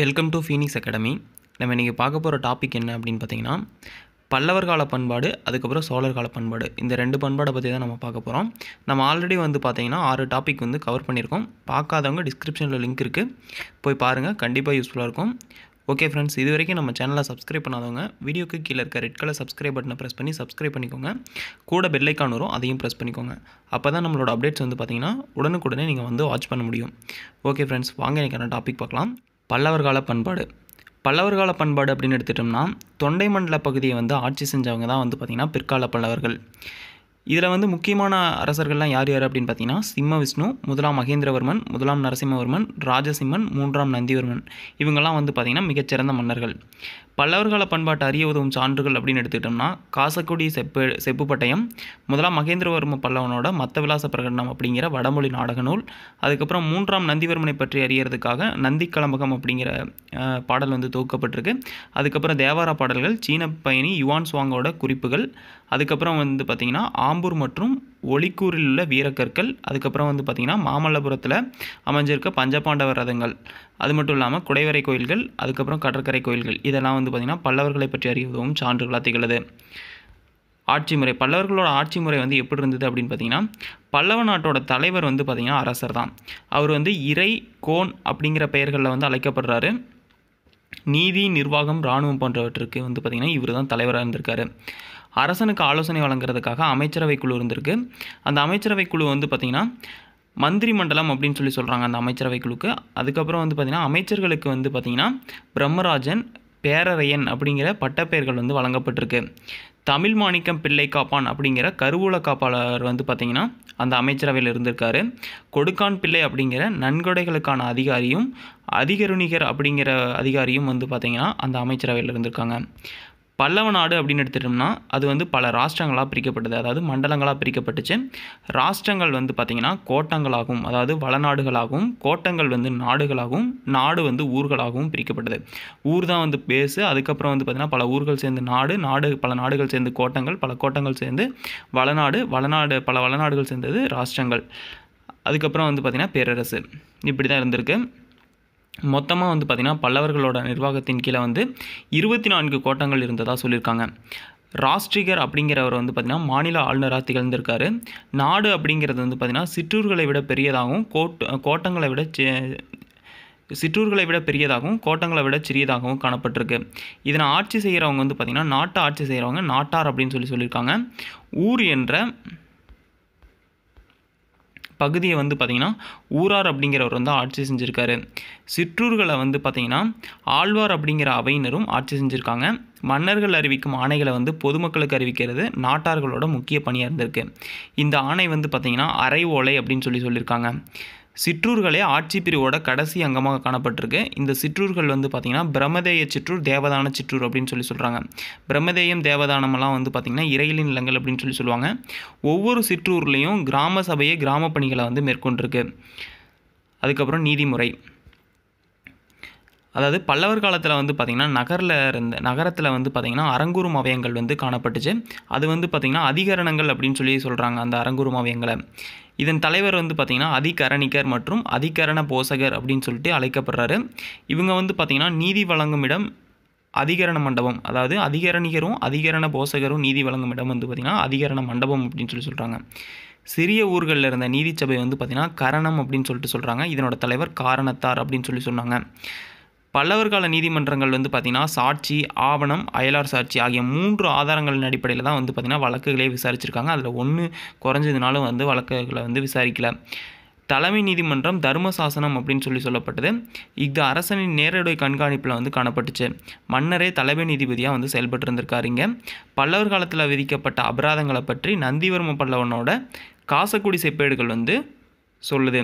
welcome to Phoenix academy நம்ம இன்றைக்கி பார்க்க போகிற டாபிக் என்ன அப்படின்னு பார்த்தீங்கன்னா பல்லவர் கால பண்பாடு அதுக்கப்புறம் சோழர் கால பண்பாடு இந்த ரெண்டு பண்பாடை பற்றி தான் நம்ம பார்க்க போகிறோம் நம்ம ஆல்ரெடி வந்து பார்த்திங்கன்னா ஆறு டாபிக் வந்து கவர் பண்ணியிருக்கோம் பார்க்காதவங்க டிஸ்கிரிப்ஷனில் லிங்க் இருக்குது போய் பாருங்கள் கண்டிப்பாக யூஸ்ஃபுல்லாக இருக்கும் ஓகே ஃப்ரெண்ட்ஸ் இது வரைக்கும் நம்ம சேனலை சப்ஸ்கிரைப் பண்ணாதவங்க வீடியோக்கு கீழே இருக்க ரெட் கலர் சப்ஸ்கிரைப் பட்டனை ப்ரெஸ் பண்ணி சப்ஸ்கிரைப் பண்ணிக்கோங்க கூட பெல்லைக்கான் வரும் அதையும் ப்ரெஸ் பண்ணிக்கோங்க அப்போ தான் நம்மளோட அப்டேட்ஸ் வந்து பார்த்திங்கன்னா உடனுக்குடனே நீங்கள் வந்து வாட்ச் பண்ண முடியும் ஓகே ஃப்ரெண்ட்ஸ் வாங்க எனக்கான டாபிக் பார்க்கலாம் பல்லவர் கால பண்பாடு பல்லவர் கால பண்பாடு அப்படின்னு எடுத்துட்டோம்னா தொண்டை மண்டல பகுதியை வந்து ஆட்சி செஞ்சவங்க தான் வந்து பார்த்திங்கன்னா பிற்கால பல்லவர்கள் இதில் வந்து முக்கியமான அரசர்கள்லாம் யார் யார் அப்படின்னு பார்த்தீங்கன்னா சிம்ம விஷ்ணு முதலாம் மகேந்திரவர்மன் முதலாம் நரசிம்மவர்மன் ராஜசிம்மன் மூன்றாம் நந்திவர்மன் இவங்கெல்லாம் வந்து பார்த்திங்கன்னா மிகச்சிறந்த மன்னர்கள் பல்லவர்கள பண்பாட்டு அறிய உதவும் சான்றுகள் அப்படின்னு எடுத்துக்கிட்டோம்னா காசக்குடி செப்பு செப்புப்பட்டயம் முதலாம் மகேந்திரவர்ம பல்லவனோட மத்த விலாச பிரகடனம் அப்படிங்கிற வடமொழி நாடக நூல் அதுக்கப்புறம் மூன்றாம் நந்திவர்மனை பற்றி அறியறதுக்காக நந்தி கலம்பகம் அப்படிங்கிற பாடல் வந்து தொகுக்கப்பட்டிருக்கு அதுக்கப்புறம் தேவாரா பாடல்கள் சீன பயணி யுவான் சுவாங்கோட குறிப்புகள் அதுக்கப்புறம் வந்து பார்த்திங்கன்னா ஆம்பூர் மற்றும் ஒளிக்கூரில் உள்ள வீரக்கற்கள் அதுக்கப்புறம் வந்து பார்த்திங்கன்னா மாமல்லபுரத்தில் அமைஞ்சிருக்க பஞ்சபாண்டவ ரதங்கள் அது மட்டும் இல்லாமல் குடைவரை கோயில்கள் அதுக்கப்புறம் கடற்கரை கோயில்கள் இதெல்லாம் வந்து பார்த்திங்கன்னா பல்லவர்களை பற்றி அறிவதும் சான்றுகளாக திகழது ஆட்சி முறை பல்லவர்களோட ஆட்சி முறை வந்து எப்படி இருந்தது அப்படின்னு பார்த்தீங்கன்னா பல்லவ நாட்டோட தலைவர் வந்து பார்த்திங்கன்னா அரசர் தான் அவர் வந்து இறை கோன் அப்படிங்கிற பெயர்களில் வந்து அழைக்கப்படுறாரு நீதி நிர்வாகம் இராணுவம் போன்றவற்றுக்கு வந்து பார்த்திங்கன்னா இவர் தான் தலைவராக இருந்திருக்காரு அரசனுக்கு ஆலோசனை வழங்குறதுக்காக அமைச்சரவை குழு இருந்திருக்கு அந்த அமைச்சரவை குழு வந்து பார்த்திங்கன்னா மந்திரி மண்டலம் அப்படின்னு சொல்லி சொல்கிறாங்க அந்த அமைச்சரவை குழுக்கு அதுக்கப்புறம் வந்து பார்த்திங்கன்னா அமைச்சர்களுக்கு வந்து பார்த்திங்கன்னா பிரம்மராஜன் பேரரையன் அப்படிங்கிற பட்டப்பெயர்கள் வந்து வழங்கப்பட்டிருக்கு தமிழ் மாணிக்கம் பிள்ளை காப்பான் அப்படிங்கிற கருவூல காப்பாளர் வந்து பார்த்திங்கன்னா அந்த அமைச்சரவையில் இருந்திருக்காரு கொடுக்கான் பிள்ளை அப்படிங்கிற நன்கொடைகளுக்கான அதிகாரியும் அதிகருணிகர் அப்படிங்கிற அதிகாரியும் வந்து பார்த்திங்கன்னா அந்த அமைச்சரவையில் இருந்திருக்காங்க பல்லவ நாடு அப்படின்னு எடுத்துட்டோம்னா அது வந்து பல ராஷ்டிரங்களாக பிரிக்கப்பட்டது அதாவது மண்டலங்களாக பிரிக்கப்பட்டுச்சு ராஷ்டிரங்கள் வந்து பார்த்திங்கன்னா கோட்டங்களாகவும் அதாவது வளநாடுகளாகவும் கோட்டங்கள் வந்து நாடுகளாகவும் நாடு வந்து ஊர்களாகவும் பிரிக்கப்பட்டது ஊர் தான் வந்து பேசு அதுக்கப்புறம் வந்து பார்த்திங்கன்னா பல ஊர்கள் சேர்ந்து நாடு நாடு பல நாடுகள் சேர்ந்து கோட்டங்கள் பல கோட்டங்கள் சேர்ந்து வளநாடு வளநாடு பல வளநாடுகள் சேர்ந்தது ராஷ்டிரங்கள் அதுக்கப்புறம் வந்து பார்த்திங்கன்னா பேரரசு இப்படி தான் இருந்திருக்கு மொத்தமாக வந்து பார்த்திங்கன்னா பல்லவர்களோட நிர்வாகத்தின் கீழே வந்து இருபத்தி நான்கு கோட்டங்கள் இருந்ததாக சொல்லியிருக்காங்க ராஷ்ட்ரிகர் அப்படிங்கிறவர் வந்து பார்த்திங்கன்னா மாநில ஆளுநராக திகழ்ந்திருக்காரு நாடு அப்படிங்கிறது வந்து பார்த்திங்கன்னா சிற்றூர்களை விட பெரியதாகவும் கோட் கோட்டங்களை விட சிற்றூர்களை விட பெரியதாகவும் கோட்டங்களை விட சிறியதாகவும் காணப்பட்டிருக்கு இதனை ஆட்சி செய்கிறவங்க வந்து பார்த்திங்கன்னா நாட்டை ஆட்சி செய்கிறவங்க நாட்டார் அப்படின்னு சொல்லி சொல்லியிருக்காங்க ஊர் என்ற பகுதியை வந்து பார்த்திங்கன்னா ஊரார் அப்படிங்கிறவர் வந்து ஆட்சி செஞ்சுருக்காரு சிற்றூர்களை வந்து பார்த்திங்கன்னா ஆழ்வார் அப்படிங்கிற அவையினரும் ஆட்சி செஞ்சுருக்காங்க மன்னர்கள் அறிவிக்கும் ஆணைகளை வந்து பொதுமக்களுக்கு அறிவிக்கிறது நாட்டார்களோட முக்கிய பணியாக இருந்திருக்கு இந்த ஆணை வந்து பார்த்திங்கன்னா அரை ஓலை அப்படின்னு சொல்லி சொல்லியிருக்காங்க சிற்றூர்களே ஆட்சி பிரிவோட கடைசி அங்கமாக காணப்பட்டிருக்கு இந்த சிற்றூர்கள் வந்து பார்த்திங்கன்னா பிரம்மதேய சிற்றூர் தேவதான சிற்றூர் அப்படின்னு சொல்லி சொல்கிறாங்க பிரம்மதேயம் தேவதானமெல்லாம் வந்து பார்த்திங்கன்னா இறையிலின் நிலங்கள் அப்படின்னு சொல்லி சொல்லுவாங்க ஒவ்வொரு சிற்றூர்லேயும் கிராம சபையை கிராம பணிகளை வந்து மேற்கொண்டிருக்கு அதுக்கப்புறம் நீதிமுறை அதாவது பல்லவர் காலத்தில் வந்து பார்த்திங்கன்னா நகரில் இருந்த நகரத்தில் வந்து பார்த்திங்கன்னா அரங்கூர் அவயங்கள் வந்து காணப்பட்டுச்சு அது வந்து பார்த்திங்கன்னா அதிகரணங்கள் அப்படின்னு சொல்லி சொல்கிறாங்க அந்த அரங்கூர் அவயங்களை இதன் தலைவர் வந்து பார்த்திங்கன்னா அதிகரணிகர் மற்றும் அதிகரண போசகர் அப்படின்னு சொல்லிட்டு அழைக்கப்படுறாரு இவங்க வந்து பார்த்திங்கன்னா நீதி வழங்கும் இடம் அதிகரண மண்டபம் அதாவது அதிகரணிகரும் அதிகரண போசகரும் நீதி வழங்கும் இடம் வந்து பார்த்திங்கன்னா அதிகரண மண்டபம் அப்படின்னு சொல்லி சொல்கிறாங்க சிறிய ஊர்களில் இருந்த நீதிச்சபை வந்து பார்த்திங்கன்னா கரணம் அப்படின்னு சொல்லிட்டு சொல்கிறாங்க இதனோட தலைவர் காரணத்தார் அப்படின்னு சொல்லி சொன்னாங்க பல்லவர் கால நீதிமன்றங்கள் வந்து பார்த்திங்கன்னா சாட்சி ஆவணம் அயலார் சாட்சி ஆகிய மூன்று ஆதாரங்களின் அடிப்படையில் தான் வந்து பார்த்திங்கன்னா வழக்குகளே விசாரிச்சிருக்காங்க அதில் ஒன்று குறைஞ்சதுனாலும் வந்து வழக்குகளை வந்து விசாரிக்கல தலைமை நீதிமன்றம் தர்மசாசனம் அப்படின்னு சொல்லி சொல்லப்பட்டது இது அரசனின் நேரடி கண்காணிப்பில் வந்து காணப்பட்டுச்சு மன்னரே தலைமை நீதிபதியாக வந்து செயல்பட்டு இருந்திருக்காருங்க பல்லவர் காலத்தில் விதிக்கப்பட்ட அபராதங்களை பற்றி நந்திவர்ம பல்லவனோட காசக்குடி செப்பேடுகள் வந்து சொல்லுது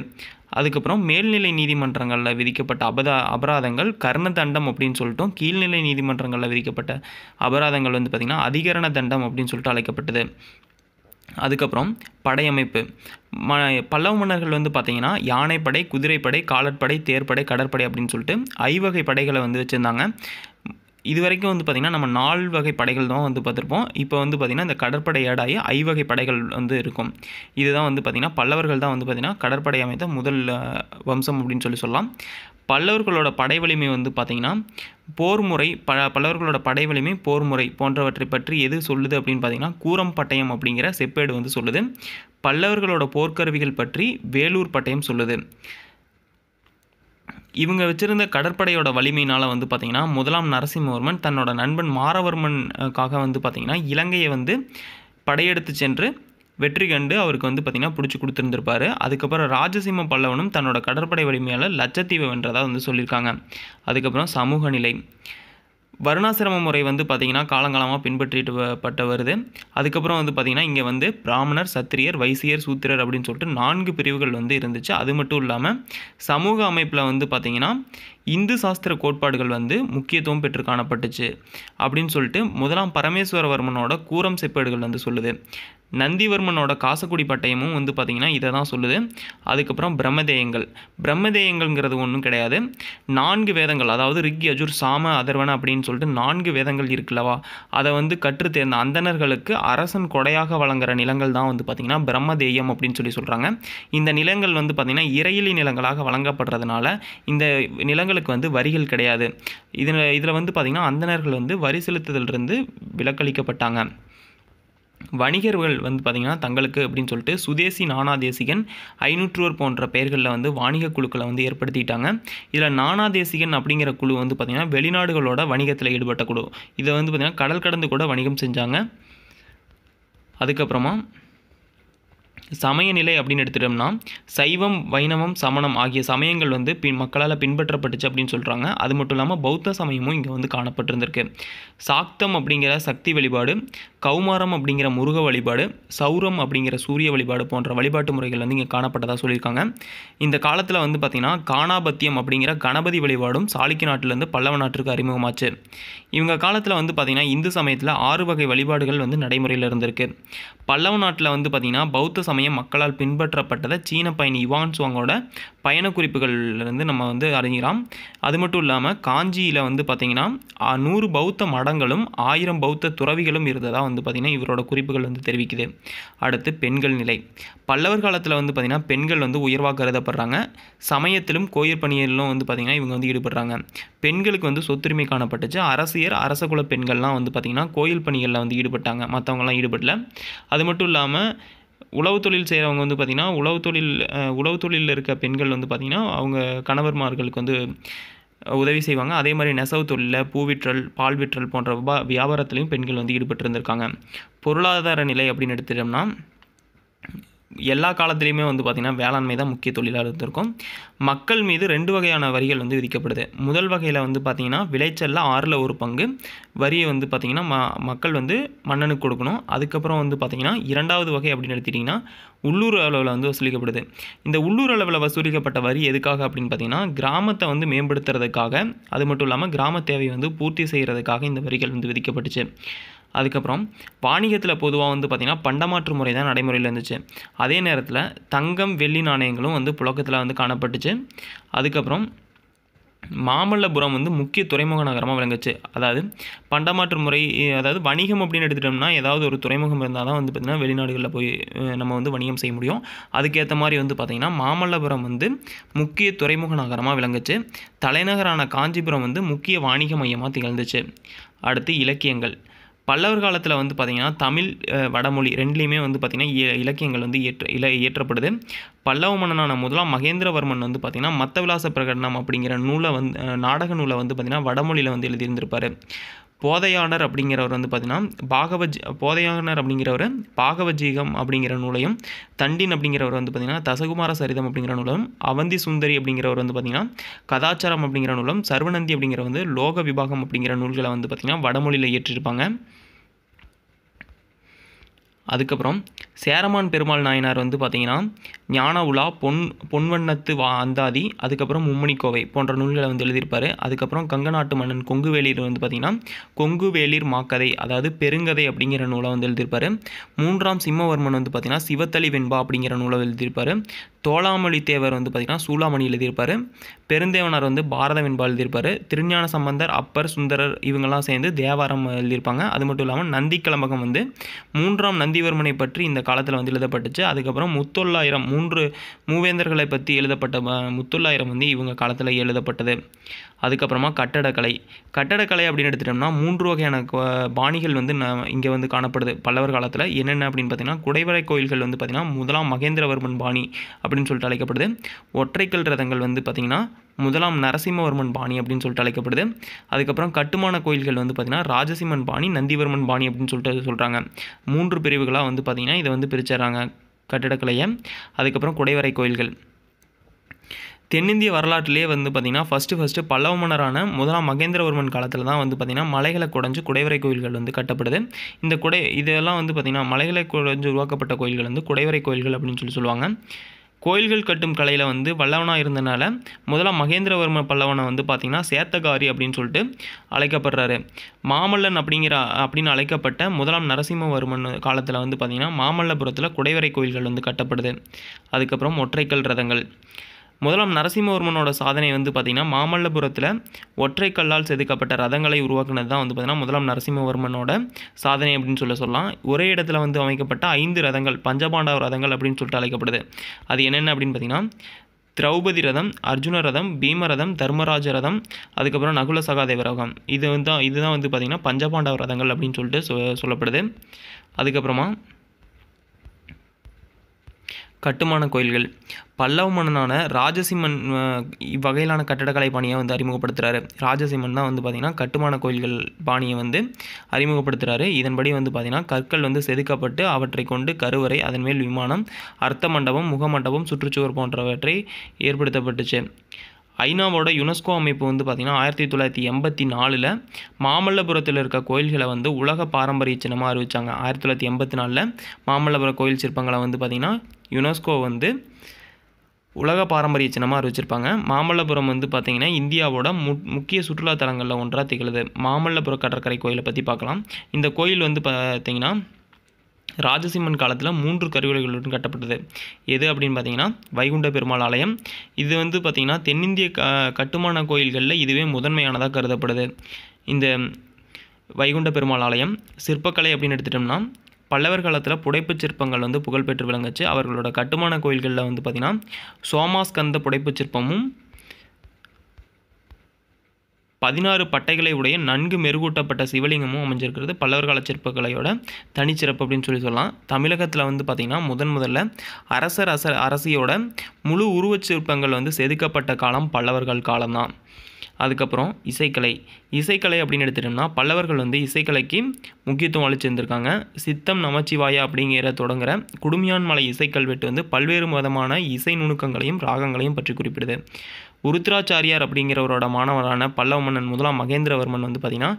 அதுக்கப்புறம் மேல்நிலை நீதிமன்றங்களில் விதிக்கப்பட்ட அபதா அபராதங்கள் கர்ண தண்டம் அப்படின்னு சொல்லிட்டோம் கீழ்நிலை நீதிமன்றங்களில் விதிக்கப்பட்ட அபராதங்கள் வந்து பார்த்திங்கன்னா அதிகரண தண்டம் அப்படின்னு சொல்லிட்டு அழைக்கப்பட்டது அதுக்கப்புறம் படையமைப்பு ம பல்லவ மன்னர்கள் வந்து பார்த்திங்கன்னா யானைப்படை குதிரைப்படை காலற்படை தேர்ப்படை கடற்படை அப்படின்னு சொல்லிட்டு ஐவகை படைகளை வந்து வச்சுருந்தாங்க இது வரைக்கும் வந்து பார்த்திங்கன்னா நம்ம நாலு வகை படைகள் தான் வந்து பார்த்துருப்போம் இப்போ வந்து பார்த்திங்கன்னா இந்த கடற்படை ஏடாயி ஐவகை படைகள் வந்து இருக்கும் இதுதான் வந்து பார்த்திங்கன்னா பல்லவர்கள் தான் வந்து பார்த்திங்கன்னா கடற்படை அமைத்த முதல் வம்சம் அப்படின்னு சொல்லி சொல்லலாம் பல்லவர்களோட படை வலிமை வந்து பார்த்திங்கன்னா போர் முறை ப பல்லவர்களோட படை வலிமை போர்முறை போன்றவற்றை பற்றி எது சொல்லுது அப்படின்னு பார்த்திங்கன்னா கூரம் பட்டயம் அப்படிங்கிற செப்பேடு வந்து சொல்லுது பல்லவர்களோட போர்க்கருவிகள் பற்றி வேலூர் பட்டயம் சொல்லுது இவங்க வச்சுருந்த கடற்படையோட வலிமையினால் வந்து பார்த்திங்கன்னா முதலாம் நரசிம்மவர்மன் தன்னோட நண்பன் மாரவர்மனுக்காக வந்து பார்த்திங்கன்னா இலங்கையை வந்து படையெடுத்து சென்று வெற்றி கண்டு அவருக்கு வந்து பார்த்திங்கன்னா பிடிச்சி கொடுத்துருந்துருப்பாரு அதுக்கப்புறம் ராஜசிம்ம பல்லவனும் தன்னோட கடற்படை வலிமையால் லட்சத்தீவை வென்றதாக வந்து சொல்லியிருக்காங்க அதுக்கப்புறம் சமூக நிலை வருணாசிரம முறை வந்து பார்த்திங்கன்னா காலங்காலமாக பின்பற்றிட்டு பட்ட வருது அதுக்கப்புறம் வந்து பார்த்திங்கன்னா இங்கே வந்து பிராமணர் சத்திரியர் வைசியர் சூத்திரர் அப்படின்னு சொல்லிட்டு நான்கு பிரிவுகள் வந்து இருந்துச்சு அது மட்டும் இல்லாமல் சமூக அமைப்பில் வந்து பார்த்திங்கன்னா இந்து சாஸ்திர கோட்பாடுகள் வந்து முக்கியத்துவம் பெற்று காணப்பட்டுச்சு அப்படின்னு சொல்லிட்டு முதலாம் பரமேஸ்வரவர்மனோட கூரம் செப்பேடுகள் வந்து சொல்லுது நந்திவர்மனோட காசக்குடி பட்டயமும் வந்து பார்த்திங்கன்னா இதை தான் சொல்லுது அதுக்கப்புறம் பிரம்மதேயங்கள் பிரம்மதேயங்கள்ங்கிறது ஒன்றும் கிடையாது நான்கு வேதங்கள் அதாவது ரிக்கி அஜூர் சாம அதர்வன அப்படின்னு சொல்லிட்டு நான்கு வேதங்கள் இருக்குல்லவா அதை வந்து கற்று தேர்ந்த அந்தனர்களுக்கு அரசன் கொடையாக வழங்குற நிலங்கள் தான் வந்து பார்த்திங்கன்னா பிரம்மதேயம் அப்படின்னு சொல்லி சொல்கிறாங்க இந்த நிலங்கள் வந்து பார்த்திங்கன்னா இறையிலி நிலங்களாக வழங்கப்படுறதுனால இந்த நிலங்களுக்கு வந்து வரிகள் கிடையாது இதில் இதில் வந்து பார்த்திங்கன்னா அந்தனர்கள் வந்து வரி செலுத்துதலிருந்து விலக்களிக்கப்பட்டாங்க வணிகர்கள் வந்து பார்த்திங்கன்னா தங்களுக்கு அப்படின்னு சொல்லிட்டு சுதேசி நானாதேசிகன் ஐநூற்றுவர் போன்ற பெயர்களில் வந்து வாணிக குழுக்களை வந்து ஏற்படுத்திட்டாங்க இதில் நானாதேசிகன் அப்படிங்கிற குழு வந்து பார்த்திங்கன்னா வெளிநாடுகளோட வணிகத்தில் ஈடுபட்ட குழு இதை வந்து பார்த்திங்கன்னா கடல் கடந்து கூட வணிகம் செஞ்சாங்க அதுக்கப்புறமா சமயநிலை அப்படின்னு எடுத்துட்டோம்னா சைவம் வைணவம் சமணம் ஆகிய சமயங்கள் வந்து பின் மக்களால் பின்பற்றப்பட்டுச்சு அப்படின்னு சொல்கிறாங்க அது மட்டும் இல்லாமல் பௌத்த சமயமும் இங்கே வந்து காணப்பட்டிருந்திருக்கு சாக்தம் அப்படிங்கிற சக்தி வழிபாடு கௌமாரம் அப்படிங்கிற முருக வழிபாடு சௌரம் அப்படிங்கிற சூரிய வழிபாடு போன்ற வழிபாட்டு முறைகள் வந்து இங்கே காணப்பட்டதாக சொல்லியிருக்காங்க இந்த காலத்தில் வந்து பார்த்திங்கன்னா காணாபத்தியம் அப்படிங்கிற கணபதி வழிபாடும் சாளுக்கிய நாட்டிலேருந்து பல்லவ நாட்டிற்கு அறிமுகமாச்சு இவங்க காலத்தில் வந்து பார்த்திங்கன்னா இந்து சமயத்தில் ஆறு வகை வழிபாடுகள் வந்து நடைமுறையில் இருந்திருக்கு பல்லவ நாட்டில் வந்து பார்த்திங்கன்னா பௌத்த சமயம் மக்களால் பின்பற்றப்பட்டதை சீன பயணி இவான் சுவங்கோட பயண குறிப்புகள்லேருந்து நம்ம வந்து அறிஞ்சிக்கலாம் அது மட்டும் இல்லாமல் காஞ்சியில் வந்து பார்த்திங்கன்னா நூறு பௌத்த மடங்களும் ஆயிரம் பௌத்த துறவிகளும் இருந்ததாக வந்து வந்து பார்த்திங்கன்னா இவரோட குறிப்புகள் வந்து தெரிவிக்குது அடுத்து பெண்கள் நிலை பல்லவர் காலத்தில் வந்து பார்த்திங்கன்னா பெண்கள் வந்து உயர்வாக கருதப்படுறாங்க சமயத்திலும் கோயில் பணியிலும் வந்து பார்த்திங்கன்னா இவங்க வந்து ஈடுபடுறாங்க பெண்களுக்கு வந்து சொத்துரிமை காணப்பட்டுச்சு அரசியர் அரச குல பெண்கள்லாம் வந்து பார்த்திங்கன்னா கோயில் பணிகளில் வந்து ஈடுபட்டாங்க மற்றவங்கலாம் ஈடுபடல அது மட்டும் இல்லாமல் உழவு தொழில் செய்கிறவங்க வந்து பார்த்திங்கன்னா உழவு தொழில் உழவு தொழிலில் இருக்க பெண்கள் வந்து பார்த்திங்கன்னா அவங்க கணவர்மார்களுக்கு வந்து உதவி செய்வாங்க அதே மாதிரி நெசவு தொழிலில் பூ விற்றல் பால் விற்றல் போன்ற வியாபாரத்துலேயும் பெண்கள் வந்து ஈடுபட்டு இருந்திருக்காங்க பொருளாதார நிலை அப்படின்னு எடுத்துட்டோம்னா எல்லா காலத்துலேயுமே வந்து பார்த்திங்கன்னா வேளாண்மை தான் முக்கிய தொழிலாக இருந்திருக்கும் மக்கள் மீது ரெண்டு வகையான வரிகள் வந்து விதிக்கப்படுது முதல் வகையில் வந்து பார்த்திங்கன்னா விளைச்சலில் ஆறில் ஒரு பங்கு வரியை வந்து பார்த்திங்கன்னா ம மக்கள் வந்து மன்னனுக்கு கொடுக்கணும் அதுக்கப்புறம் வந்து பார்த்திங்கன்னா இரண்டாவது வகை அப்படின்னு எடுத்துட்டிங்கன்னா உள்ளூர் அளவில் வந்து வசூலிக்கப்படுது இந்த உள்ளூர் அளவில் வசூலிக்கப்பட்ட வரி எதுக்காக அப்படின்னு பார்த்திங்கன்னா கிராமத்தை வந்து மேம்படுத்துறதுக்காக அது மட்டும் இல்லாமல் கிராம தேவையை வந்து பூர்த்தி செய்கிறதுக்காக இந்த வரிகள் வந்து விதிக்கப்பட்டுச்சு அதுக்கப்புறம் வாணிகத்தில் பொதுவாக வந்து பார்த்திங்கன்னா பண்டமாற்று முறை தான் நடைமுறையில் இருந்துச்சு அதே நேரத்தில் தங்கம் வெள்ளி நாணயங்களும் வந்து புழக்கத்தில் வந்து காணப்பட்டுச்சு அதுக்கப்புறம் மாமல்லபுரம் வந்து முக்கிய துறைமுக நகரமாக விளங்குச்சு அதாவது பண்டமாற்று முறை அதாவது வணிகம் அப்படின்னு எடுத்துட்டோம்னா ஏதாவது ஒரு துறைமுகம் இருந்தால் தான் வந்து பார்த்திங்கன்னா வெளிநாடுகளில் போய் நம்ம வந்து வணிகம் செய்ய முடியும் அதுக்கேற்ற மாதிரி வந்து பார்த்திங்கன்னா மாமல்லபுரம் வந்து முக்கிய துறைமுக நகரமாக விளங்குச்சு தலைநகரான காஞ்சிபுரம் வந்து முக்கிய வாணிக மையமாக திகழ்ந்துச்சு அடுத்து இலக்கியங்கள் பல்லவர் காலத்தில் வந்து பார்த்திங்கன்னா தமிழ் வடமொழி ரெண்டுலேயுமே வந்து பார்த்திங்கன்னா இலக்கியங்கள் வந்து ஏற்ற இல இயற்றப்படுது பல்லவ மன்னனான முதலாம் மகேந்திரவர்மன் வந்து பார்த்திங்கன்னா மத்தவிலாச பிரகடனம் அப்படிங்கிற நூலை வந்து நாடக நூலை வந்து பார்த்திங்கன்னா வடமொழியில் வந்து எழுதியிருந்திருப்பார் போதையானர் அப்படிங்கிறவர் வந்து பார்த்திங்கன்னா பாகவஜ் போதையானர் அப்படிங்கிறவர் பாகவஜீகம் அப்படிங்கிற நூலையும் தண்டின் அப்படிங்கிறவர் வந்து பார்த்திங்கன்னா தசகுமார சரிதம் அப்படிங்கிற நூலும் அவந்தி சுந்தரி அப்படிங்கிறவர் வந்து பார்த்திங்கன்னா கதாச்சாரம் அப்படிங்கிற நூலும் சர்வநந்தி அப்படிங்கிற வந்து லோக விபாகம் அப்படிங்கிற நூல்களை வந்து பார்த்திங்கன்னா வடமொழியில் இயற்றிருப்பாங்க அதுக்கப்புறம் சேரமான் பெருமாள் நாயனார் வந்து பார்த்திங்கன்னா ஞான உலா பொன் பொன்வண்ணத்து வா அந்தாதி அதுக்கப்புறம் மும்மணி கோவை போன்ற நூல்களை வந்து எழுதியிருப்பார் அதுக்கப்புறம் கங்க நாட்டு மன்னன் கொங்குவேலியில் வந்து பார்த்திங்கன்னா கொங்குவேலிர் மாக்கதை அதாவது பெருங்கதை அப்படிங்கிற நூலை வந்து எழுதியிருப்பார் மூன்றாம் சிம்மவர்மன் வந்து பார்த்திங்கன்னா சிவத்தளி வெண்பா அப்படிங்கிற நூலை எழுதியிருப்பார் தோளாமொழி தேவர் வந்து பார்த்திங்கன்னா சூளாமணி எழுதியிருப்பார் பெருந்தேவனார் வந்து பாரத வெண்பா எழுதியிருப்பார் திருஞான சம்பந்தர் அப்பர் சுந்தரர் இவங்கெல்லாம் சேர்ந்து தேவாரம் எழுதியிருப்பாங்க அது மட்டும் இல்லாமல் நந்தி கிளம்பகம் வந்து மூன்றாம் நந்திவர்மனை பற்றி இந்த காலத்தில் வந்து எழுதப்பட்டுச்சு அதுக்கப்புறம் முத்தொள்ளாயிரம் மூன்று மூவேந்தர்களை பற்றி எழுதப்பட்ட முத்துள்ளாயிரம் வந்து இவங்க காலத்தில் எழுதப்பட்டது அதுக்கப்புறமா கட்டடக்கலை கட்டடக்கலை அப்படின்னு எடுத்துட்டோம்னா மூன்று வகையான பாணிகள் வந்து ந இங்கே வந்து காணப்படுது பல்லவர் காலத்தில் என்னென்ன அப்படின்னு பார்த்தீங்கன்னா குடைவரை கோயில்கள் வந்து பார்த்திங்கன்னா முதலாம் மகேந்திரவர்மன் பாணி அப்படின்னு சொல்லிட்டு அழைக்கப்படுது ஒற்றைக்கல் ரதங்கள் வந்து பார்த்திங்கன்னா முதலாம் நரசிம்மவர்மன் பாணி அப்படின்னு சொல்லிட்டு அழைக்கப்படுது அதுக்கப்புறம் கட்டுமான கோயில்கள் வந்து பார்த்திங்கன்னா ராஜசிம்மன் பாணி நந்திவர்மன் பாணி அப்படின்னு சொல்லிட்டு சொல்கிறாங்க மூன்று பிரிவுகளாக வந்து பார்த்திங்கன்னா இதை வந்து பிரிச்சிடுறாங்க கட்டிடக்கலையம் அதுக்கப்புறம் குடைவரை கோயில்கள் தென்னிந்திய வரலாற்றிலே வந்து பார்த்திங்கன்னா ஃபஸ்ட்டு ஃபஸ்ட்டு பல்லவ மன்னரான முதலாம் மகேந்திரவர்மன் காலத்தில் தான் வந்து பார்த்திங்கன்னா மலைகளை குடைஞ்சு குடைவரை கோயில்கள் வந்து கட்டப்படுது இந்த குடை இதெல்லாம் வந்து பார்த்திங்கன்னா மலைகளை குடைஞ்சு உருவாக்கப்பட்ட கோயில்கள் வந்து குடைவரை கோயில்கள் அப்படின்னு சொல்லி சொல்லுவாங்க கோயில்கள் கட்டும் கலையில் வந்து வல்லவனாக இருந்தனால முதலாம் மகேந்திரவர்ம பல்லவனை வந்து பார்த்திங்கன்னா சேத்தகாரி அப்படின்னு சொல்லிட்டு அழைக்கப்படுறாரு மாமல்லன் அப்படிங்கிற அப்படின்னு அழைக்கப்பட்ட முதலாம் நரசிம்மவர்மன் காலத்தில் வந்து பார்த்திங்கன்னா மாமல்லபுரத்தில் குடைவரை கோயில்கள் வந்து கட்டப்படுது அதுக்கப்புறம் ஒற்றைக்கல் ரதங்கள் முதலாம் நரசிம்மவர்மனோட சாதனை வந்து பார்த்திங்கன்னா மாமல்லபுரத்தில் ஒற்றை கல்லால் செதுக்கப்பட்ட ரதங்களை உருவாக்குனது தான் வந்து பார்த்திங்கன்னா முதலாம் நரசிம்மவர்மனோட சாதனை அப்படின்னு சொல்ல சொல்லலாம் ஒரே இடத்துல வந்து அமைக்கப்பட்ட ஐந்து ரதங்கள் பஞ்சபாண்டவ ரதங்கள் அப்படின்னு சொல்லிட்டு அழைக்கப்படுது அது என்னென்ன அப்படின்னு பார்த்திங்கன்னா திரௌபதி ரதம் அர்ஜுன ரதம் பீம ரதம் தர்மராஜ ரதம் அதுக்கப்புறம் நகுல சகாதேவ ரகம் இது வந்து இதுதான் வந்து பார்த்திங்கன்னா பஞ்சபாண்டவ ரதங்கள் அப்படின்னு சொல்லிட்டு சொல்லப்படுது அதுக்கப்புறமா கட்டுமான கோயில்கள் பல்லவ மன்னனான ராஜசிம்மன் இவ்வகையிலான கட்டடக்கலை பாணியை வந்து அறிமுகப்படுத்துகிறாரு ராஜசிம்மன் தான் வந்து பார்த்திங்கன்னா கட்டுமான கோயில்கள் பாணியை வந்து அறிமுகப்படுத்துகிறாரு இதன்படி வந்து பார்த்திங்கன்னா கற்கள் வந்து செதுக்கப்பட்டு அவற்றை கொண்டு கருவறை அதன் மேல் விமானம் அர்த்த மண்டபம் முகமண்டபம் சுற்றுச்சுவர் போன்றவற்றை ஏற்படுத்தப்பட்டுச்சு ஐநாவோட யுனெஸ்கோ அமைப்பு வந்து பார்த்திங்கன்னா ஆயிரத்தி தொள்ளாயிரத்தி எண்பத்தி நாலில் மாமல்லபுரத்தில் இருக்க கோயில்களை வந்து உலக பாரம்பரிய சின்னமாக அறிவித்தாங்க ஆயிரத்தி தொள்ளாயிரத்தி எண்பத்தி நாலில் மாமல்லபுரம் கோயில் சிற்பங்களை வந்து பார்த்திங்கன்னா யுனெஸ்கோ வந்து உலக பாரம்பரிய சின்னமாக அறிவிச்சிருப்பாங்க மாமல்லபுரம் வந்து பார்த்திங்கன்னா இந்தியாவோட மு முக்கிய சுற்றுலா தலங்களில் ஒன்றாக திகழுது மாமல்லபுரம் கடற்கரை கோயிலை பற்றி பார்க்கலாம் இந்த கோயில் வந்து பார்த்திங்கன்னா ராஜசிம்மன் காலத்தில் மூன்று கருவிகளுடன் கட்டப்பட்டது எது அப்படின்னு பார்த்தீங்கன்னா வைகுண்ட பெருமாள் ஆலயம் இது வந்து பார்த்திங்கன்னா தென்னிந்திய க கட்டுமான கோயில்களில் இதுவே முதன்மையானதாக கருதப்படுது இந்த வைகுண்ட பெருமாள் ஆலயம் சிற்பக்கலை அப்படின்னு எடுத்துட்டோம்னா பல்லவர் காலத்தில் புடைப்புச் சிற்பங்கள் வந்து புகழ்பெற்று விளங்குச்சு அவர்களோட கட்டுமான கோயில்களில் வந்து பார்த்திங்கன்னா சோமாஸ்கந்த புடைப்புச் சிற்பமும் பதினாறு பட்டைகளை உடைய நன்கு மெருகூட்டப்பட்ட சிவலிங்கமும் அமைஞ்சிருக்கிறது பல்லவர் கால சிற்பக்கலையோட தனிச்சிறப்பு அப்படின்னு சொல்லி சொல்லலாம் தமிழகத்தில் வந்து பார்த்திங்கன்னா முதன் முதல்ல அரசர் அரச அரசியோட முழு உருவச் சிற்பங்கள் வந்து செதுக்கப்பட்ட காலம் பல்லவர்கள் காலம்தான் அதுக்கப்புறம் இசைக்கலை இசைக்கலை அப்படின்னு எடுத்துட்டோம்னா பல்லவர்கள் வந்து இசைக்கலைக்கு முக்கியத்துவம் அளிச்சிருந்திருக்காங்க சித்தம் நமச்சிவாயா அப்படிங்கிற தொடங்குகிற குடுமியான்மலை மலை இசைக்கல்வெட்டு வந்து பல்வேறு விதமான இசை நுணுக்கங்களையும் ராகங்களையும் பற்றி குறிப்பிடுது உருத்ராச்சாரியார் அப்படிங்கிறவரோட மாணவரான பல்லவ மன்னன் முதலாம் மகேந்திரவர்மன் வந்து பார்த்திங்கன்னா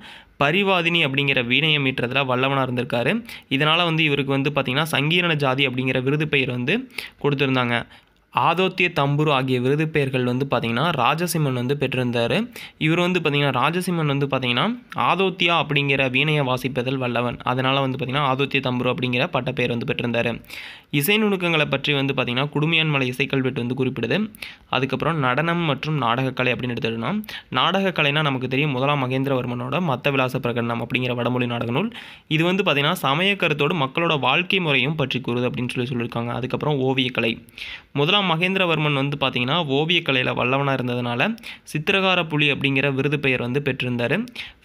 பரிவாதினி அப்படிங்கிற வீணையம் மீட்டுறதுல வல்லவனாக இருந்திருக்காரு இதனால் வந்து இவருக்கு வந்து பார்த்திங்கன்னா சங்கீரண ஜாதி அப்படிங்கிற விருது பெயர் வந்து கொடுத்துருந்தாங்க ஆதோத்திய தம்புரு ஆகிய விருது பெயர்கள் வந்து பார்த்திங்கன்னா ராஜசிம்மன் வந்து பெற்றிருந்தார் இவர் வந்து பார்த்திங்கன்னா ராஜசிம்மன் வந்து பார்த்திங்கன்னா ஆதோத்தியா அப்படிங்கிற வீணையை வாசிப்பதில் வல்லவன் அதனால் வந்து பார்த்திங்கன்னா ஆதோத்திய தம்புரு அப்படிங்கிற பட்டப்பெயர் வந்து பெற்றிருந்தார் இசை நுணுக்கங்களை பற்றி வந்து பார்த்திங்கன்னா குடுமையான் மலை இசைக்கல்வெட்டு வந்து குறிப்பிடுது அதுக்கப்புறம் நடனம் மற்றும் நாடகக்கலை அப்படின்னு எடுத்துட்டோம்னா நாடகக்கலைனா நமக்கு தெரியும் முதலாம் மகேந்திரவர்மனோட மத்த விலாச பிரகடனம் அப்படிங்கிற வடமொழி நாடக நூல் இது வந்து பார்த்திங்கன்னா சமய கருத்தோடு மக்களோட வாழ்க்கை முறையும் பற்றி கூறுது அப்படின்னு சொல்லி சொல்லியிருக்காங்க அதுக்கப்புறம் ஓவியக்கலை முதலாம் மகேந்திரவர்மன் வந்து பார்த்திங்கன்னா ஓவியக்கலையில் வல்லவனாக இருந்ததுனால சித்திரகார புலி அப்படிங்கிற விருது பெயர் வந்து பெற்றிருந்தார்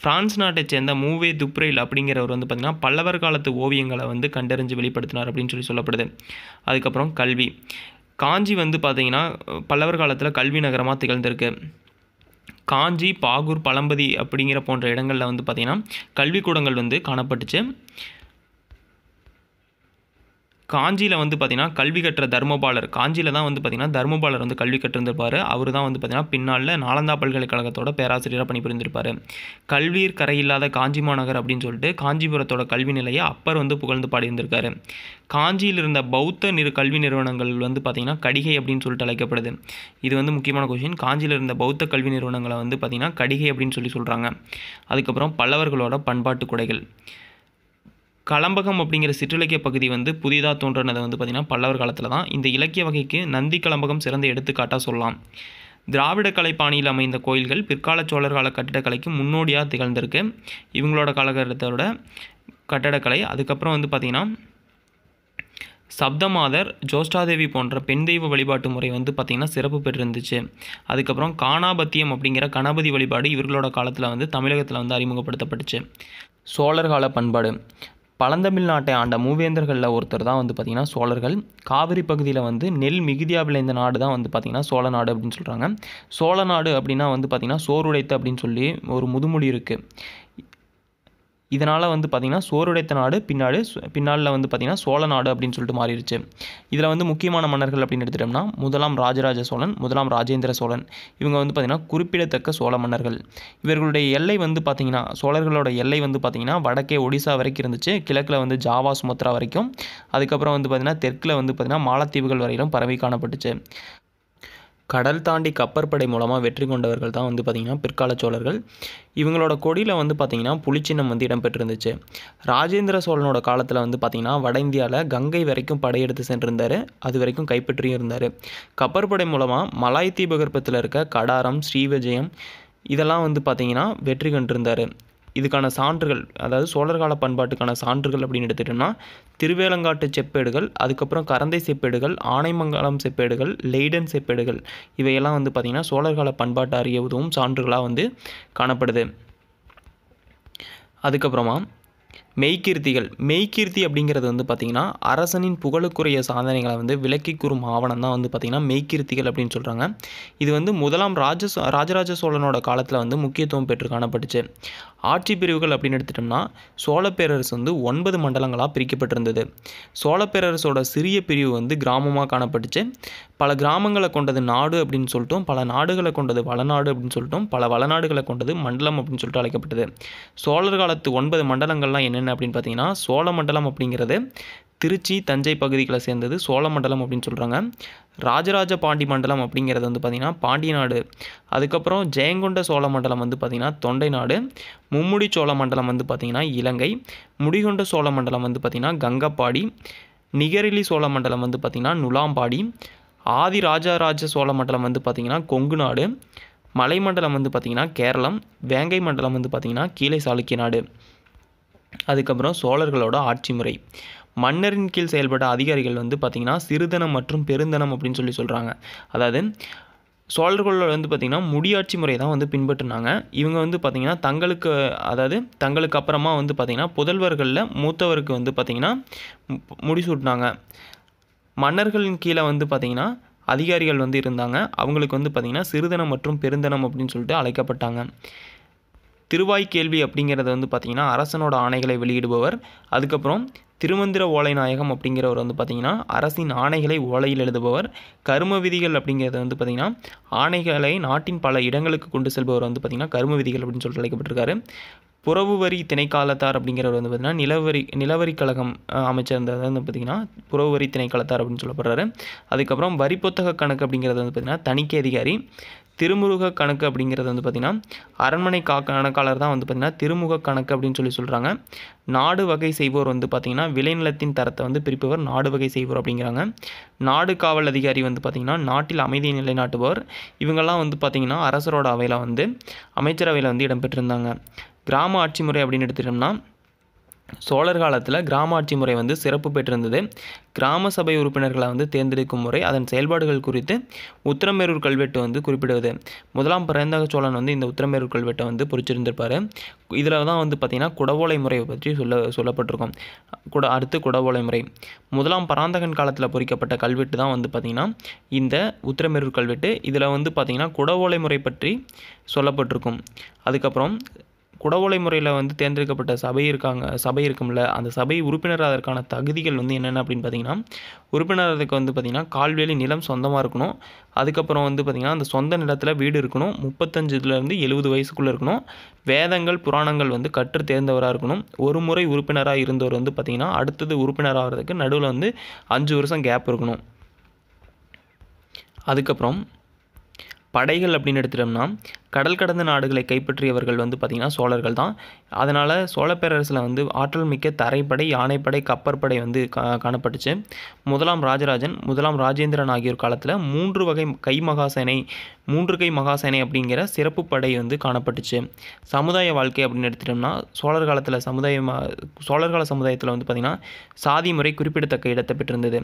ஃப்ரான்ஸ் நாட்டை சேர்ந்த மூவே துப்ரேல் அப்படிங்கிறவர் வந்து பார்த்திங்கன்னா பல்லவர் காலத்து ஓவியங்களை வந்து கண்டறிஞ்சு வெளிப்படுத்தினார் அப்படின்னு சொல்லி சொல்லப்படுது அதுக்கப்புறம் கல்வி காஞ்சி வந்து பார்த்திங்கன்னா பல்லவர் காலத்தில் கல்வி நகரமாக திகழ்ந்திருக்கு காஞ்சி பாகூர் பழம்பதி அப்படிங்கிற போன்ற இடங்களில் வந்து பார்த்திங்கன்னா கல்விக்கூடங்கள் வந்து காணப்பட்டுச்சு காஞ்சியில் வந்து பார்த்திங்கன்னா கல்வி கற்ற தர்மபாலர் காஞ்சியில் தான் வந்து பார்த்திங்கன்னா தர்மபாலர் வந்து கல்வி கற்றிருந்திருப்பார் அவர் தான் வந்து பார்த்திங்கன்னா பின்னால் நாலந்தா பல்கலைக்கழகத்தோட பேராசிரியராக பணிபுரிந்திருப்பார் கல்வியர் இல்லாத காஞ்சி மாநகர் அப்படின்னு சொல்லிட்டு காஞ்சிபுரத்தோட கல்வி நிலையை அப்பர் வந்து புகழ்ந்து பாடியிருந்திருக்காரு காஞ்சியில் இருந்த பௌத்த நிறு கல்வி நிறுவனங்கள் வந்து பார்த்திங்கன்னா கடிகை அப்படின்னு சொல்லிட்டு அழைக்கப்படுது இது வந்து முக்கியமான கொஷின் காஞ்சியில் இருந்த பௌத்த கல்வி நிறுவனங்களை வந்து பார்த்திங்கன்னா கடிகை அப்படின்னு சொல்லி சொல்கிறாங்க அதுக்கப்புறம் பல்லவர்களோட பண்பாட்டு குடைகள் கலம்பகம் அப்படிங்கிற சிற்றிலக்கிய பகுதி வந்து புதிதாக தோன்றினது வந்து பார்த்திங்கன்னா பல்லவர் காலத்தில் தான் இந்த இலக்கிய வகைக்கு நந்தி கலம்பகம் சிறந்த எடுத்துக்காட்டாக சொல்லலாம் திராவிட கலை பாணியில் அமைந்த கோயில்கள் பிற்கால சோழர் கால கட்டிடக்கலைக்கு முன்னோடியாக திகழ்ந்திருக்கு இவங்களோட காலகட்டத்தோட கட்டடக்கலை அதுக்கப்புறம் வந்து பார்த்திங்கன்னா சப்தமாதர் ஜோஷ்டாதேவி போன்ற பெண் தெய்வ வழிபாட்டு முறை வந்து பார்த்திங்கன்னா சிறப்பு பெற்றிருந்துச்சு அதுக்கப்புறம் காணாபத்தியம் அப்படிங்கிற கணபதி வழிபாடு இவர்களோட காலத்தில் வந்து தமிழகத்தில் வந்து அறிமுகப்படுத்தப்பட்டுச்சு சோழர் கால பண்பாடு பழந்தமிழ்நாட்டை ஆண்ட மூவேந்தர்களில் ஒருத்தர் தான் வந்து பார்த்திங்கன்னா சோழர்கள் காவிரி பகுதியில் வந்து நெல் மிகுதியாக விளைந்த நாடு தான் வந்து பார்த்திங்கன்னா சோழ நாடு அப்படின்னு சொல்கிறாங்க சோழ நாடு அப்படின்னா வந்து பார்த்திங்கன்னா சோறுடைத்து அப்படின்னு சொல்லி ஒரு முதுமொழி இருக்குது இதனால் வந்து பார்த்திங்கன்னா சோறுடைத்த நாடு பின்னாடு பின்னாளில் வந்து பார்த்திங்கன்னா சோழ நாடு அப்படின்னு சொல்லிட்டு மாறிடுச்சு இதில் வந்து முக்கியமான மன்னர்கள் அப்படின்னு எடுத்துட்டோம்னா முதலாம் ராஜராஜ சோழன் முதலாம் ராஜேந்திர சோழன் இவங்க வந்து பார்த்திங்கன்னா குறிப்பிடத்தக்க சோழ மன்னர்கள் இவர்களுடைய எல்லை வந்து பார்த்திங்கன்னா சோழர்களோட எல்லை வந்து பார்த்திங்கன்னா வடக்கே ஒடிசா வரைக்கும் இருந்துச்சு கிழக்கில் வந்து ஜாவா சுமத்ரா வரைக்கும் அதுக்கப்புறம் வந்து பார்த்திங்கன்னா தெற்கில் வந்து பார்த்திங்கன்னா மாலத்தீவுகள் வரையிலும் பரவி காணப்பட்டுச்சு கடல் தாண்டி கப்பற்படை மூலமாக வெற்றி கொண்டவர்கள் தான் வந்து பார்த்திங்கன்னா பிற்கால சோழர்கள் இவங்களோட கொடியில் வந்து பார்த்திங்கன்னா புளிச்சின்னம் வந்து இடம்பெற்றிருந்துச்சு ராஜேந்திர சோழனோட காலத்தில் வந்து பார்த்திங்கன்னா வட இந்தியாவில் கங்கை வரைக்கும் படையெடுத்து சென்றிருந்தார் அது வரைக்கும் கைப்பற்றியும் இருந்தார் கப்பற்படை மூலமாக மலாய் தீபகற்பத்தில் இருக்க கடாரம் ஸ்ரீவிஜயம் இதெல்லாம் வந்து பார்த்திங்கன்னா வெற்றி கண்டிருந்தார் இதுக்கான சான்றுகள் அதாவது சோழர் கால பண்பாட்டுக்கான சான்றுகள் அப்படின்னு எடுத்துகிட்டோம்னா திருவேலங்காட்டு செப்பேடுகள் அதுக்கப்புறம் கரந்தை செப்பேடுகள் ஆனைமங்கலம் செப்பேடுகள் லெய்டன் செப்பேடுகள் இவையெல்லாம் வந்து பார்த்திங்கன்னா சோழர் கால பண்பாட்டு அறிய உதவும் சான்றுகளாக வந்து காணப்படுது அதுக்கப்புறமா மெய்கீர்த்திகள் மெய்கீர்த்தி அப்படிங்கிறது வந்து பார்த்திங்கன்னா அரசனின் புகழுக்குரிய சாதனைகளை வந்து விலக்கி கூறும் ஆவணம் தான் வந்து பார்த்திங்கன்னா மெய்கீர்த்திகள் அப்படின்னு சொல்கிறாங்க இது வந்து முதலாம் ராஜ ராஜராஜ சோழனோட காலத்தில் வந்து முக்கியத்துவம் பெற்று காணப்பட்டுச்சு ஆட்சி பிரிவுகள் அப்படின்னு எடுத்துட்டோம்னா சோழ பேரரசு வந்து ஒன்பது மண்டலங்களாக பிரிக்கப்பட்டிருந்தது சோழ பேரரசோட சிறிய பிரிவு வந்து கிராமமாக காணப்பட்டுச்சு பல கிராமங்களை கொண்டது நாடு அப்படின்னு சொல்லிட்டும் பல நாடுகளை கொண்டது வளநாடு அப்படின்னு சொல்லிட்டும் பல வளநாடுகளை கொண்டது மண்டலம் அப்படின்னு சொல்லிட்டு அழைக்கப்பட்டது சோழர் காலத்து ஒன்பது மண்டலங்கள்லாம் என்னென்ன என்ன அப்படின்னு பார்த்தீங்கன்னா சோழமண்டலம் அப்படிங்கிறது திருச்சி தஞ்சை பகுதிகளை சேர்ந்தது சோழமண்டலம் அப்படின்னு சொல்கிறாங்க ராஜராஜ பாண்டி மண்டலம் அப்படிங்கிறது வந்து பார்த்திங்கன்னா பாண்டிய நாடு அதுக்கப்புறம் ஜெயங்கொண்ட சோழ மண்டலம் வந்து பார்த்திங்கன்னா தொண்டை நாடு மும்முடி சோழ மண்டலம் வந்து பார்த்திங்கன்னா இலங்கை முடிகொண்ட சோழ மண்டலம் வந்து பார்த்திங்கன்னா கங்கப்பாடி நிகரிலி சோழ மண்டலம் வந்து பார்த்திங்கன்னா நுலாம்பாடி ஆதி ராஜராஜ சோழ மண்டலம் வந்து பார்த்திங்கன்னா கொங்கு நாடு மலைமண்டலம் வந்து பார்த்திங்கன்னா கேரளம் வேங்கை மண்டலம் வந்து பார்த்திங்கன்னா கீழே சாளுக்கிய நாடு அதுக்கப்புறம் சோழர்களோட ஆட்சி முறை மன்னரின் கீழ் செயல்பட்ட அதிகாரிகள் வந்து பார்த்திங்கன்னா சிறுதனம் மற்றும் பெருந்தனம் அப்படின்னு சொல்லி சொல்கிறாங்க அதாவது சோழர்களோட வந்து பார்த்திங்கன்னா முடியாட்சி முறை தான் வந்து பின்பற்றினாங்க இவங்க வந்து பார்த்திங்கன்னா தங்களுக்கு அதாவது தங்களுக்கு அப்புறமா வந்து பார்த்திங்கன்னா புதல்வர்களில் மூத்தவருக்கு வந்து பார்த்திங்கன்னா முடிசூட்டினாங்க மன்னர்களின் கீழே வந்து பார்த்திங்கன்னா அதிகாரிகள் வந்து இருந்தாங்க அவங்களுக்கு வந்து பார்த்திங்கன்னா சிறுதனம் மற்றும் பெருந்தனம் அப்படின்னு சொல்லிட்டு அழைக்கப்பட்டாங்க திருவாய்க்கேள்வி அப்படிங்கிறது வந்து பார்த்திங்கன்னா அரசனோட ஆணைகளை வெளியிடுபவர் அதுக்கப்புறம் திருமந்திர ஓலை நாயகம் அப்படிங்கிறவர் வந்து பார்த்திங்கன்னா அரசின் ஆணைகளை ஓலையில் எழுதுபவர் கரும விதிகள் அப்படிங்கிறது வந்து பார்த்திங்கன்னா ஆணைகளை நாட்டின் பல இடங்களுக்கு கொண்டு செல்பவர் வந்து பார்த்திங்கன்னா கரும விதிகள் அப்படின்னு சொல்லிட்டு அழைக்கப்பட்டிருக்காரு புறவு வரி திணைக்காலத்தார் அப்படிங்கிறவர் வந்து பார்த்திங்கன்னா நிலவரி நிலவரி கழகம் அமைச்சர் இருந்தது வந்து பார்த்திங்கன்னா புறவு வரி திணைக்காலத்தார் அப்படின்னு சொல்லப்படுறாரு அதுக்கப்புறம் வரி புத்தக கணக்கு அப்படிங்கிறது வந்து பார்த்திங்கன்னா தணிக்கை அதிகாரி திருமுருக கணக்கு அப்படிங்கிறது வந்து பார்த்திங்கன்னா அரண்மனை கா கணக்காளர் தான் வந்து பார்த்திங்கன்னா திருமுக கணக்கு அப்படின்னு சொல்லி சொல்கிறாங்க நாடு வகை செய்வோர் வந்து பார்த்திங்கன்னா விளைநிலத்தின் தரத்தை வந்து பிரிப்பவர் நாடு வகை செய்வோர் அப்படிங்கிறாங்க நாடு காவல் அதிகாரி வந்து பார்த்திங்கன்னா நாட்டில் அமைதியை நிலைநாட்டுபவர் இவங்கெல்லாம் வந்து பார்த்திங்கன்னா அரசரோட அவையில் வந்து அமைச்சரவையில் வந்து இடம்பெற்றிருந்தாங்க கிராம ஆட்சி முறை அப்படின்னு எடுத்துட்டோம்னா சோழர் காலத்தில் கிராம ஆட்சி முறை வந்து சிறப்பு பெற்றிருந்தது கிராம சபை உறுப்பினர்களை வந்து தேர்ந்தெடுக்கும் முறை அதன் செயல்பாடுகள் குறித்து உத்தரமேரூர் கல்வெட்டு வந்து குறிப்பிடுவது முதலாம் பிறந்தக சோழன் வந்து இந்த உத்தரமேரூர் கல்வெட்டை வந்து பொறிச்சிருந்திருப்பார் இதில் தான் வந்து பார்த்திங்கன்னா குடவோலை முறையை பற்றி சொல்ல சொல்லப்பட்டிருக்கும் குட அடுத்து குடவோலை முறை முதலாம் பராந்தகன் காலத்தில் பொறிக்கப்பட்ட கல்வெட்டு தான் வந்து பார்த்திங்கன்னா இந்த உத்தரமேரூர் கல்வெட்டு இதில் வந்து பார்த்திங்கன்னா குடவோலை முறை பற்றி சொல்லப்பட்டிருக்கும் அதுக்கப்புறம் குடவுளை முறையில் வந்து தேர்ந்தெடுக்கப்பட்ட சபை இருக்காங்க சபை இருக்கும்ல அந்த சபை உறுப்பினராக அதற்கான தகுதிகள் வந்து என்னென்ன அப்படின்னு பார்த்தீங்கன்னா உறுப்பினரதுக்கு வந்து பார்த்திங்கன்னா கால்வேலி நிலம் சொந்தமாக இருக்கணும் அதுக்கப்புறம் வந்து பார்த்திங்கன்னா அந்த சொந்த நிலத்தில் வீடு இருக்கணும் முப்பத்தஞ்சுலேருந்து எழுபது வயசுக்குள்ளே இருக்கணும் வேதங்கள் புராணங்கள் வந்து கற்று தேர்ந்தவராக இருக்கணும் ஒரு முறை உறுப்பினராக இருந்தவர் வந்து பார்த்திங்கன்னா அடுத்தது உறுப்பினராகிறதுக்கு நடுவில் வந்து அஞ்சு வருஷம் கேப் இருக்கணும் அதுக்கப்புறம் படைகள் அப்படின்னு எடுத்துட்டோம்னா கடல் கடந்த நாடுகளை கைப்பற்றியவர்கள் வந்து பார்த்திங்கன்னா சோழர்கள் தான் அதனால் சோழ பேரரசில் வந்து ஆற்றல் மிக்க தரைப்படை யானைப்படை கப்பற்படை வந்து கா காணப்பட்டுச்சு முதலாம் ராஜராஜன் முதலாம் ராஜேந்திரன் ஆகியோர் காலத்தில் மூன்று வகை கை மகாசேனை மூன்று கை மகாசேனை அப்படிங்கிற சிறப்பு படை வந்து காணப்பட்டுச்சு சமுதாய வாழ்க்கை அப்படின்னு எடுத்துட்டோம்னா சோழர் காலத்தில் சமுதாய சோழர் கால சமுதாயத்தில் வந்து பார்த்திங்கன்னா சாதி முறை குறிப்பிடத்தக்க இடத்தை பெற்றிருந்தது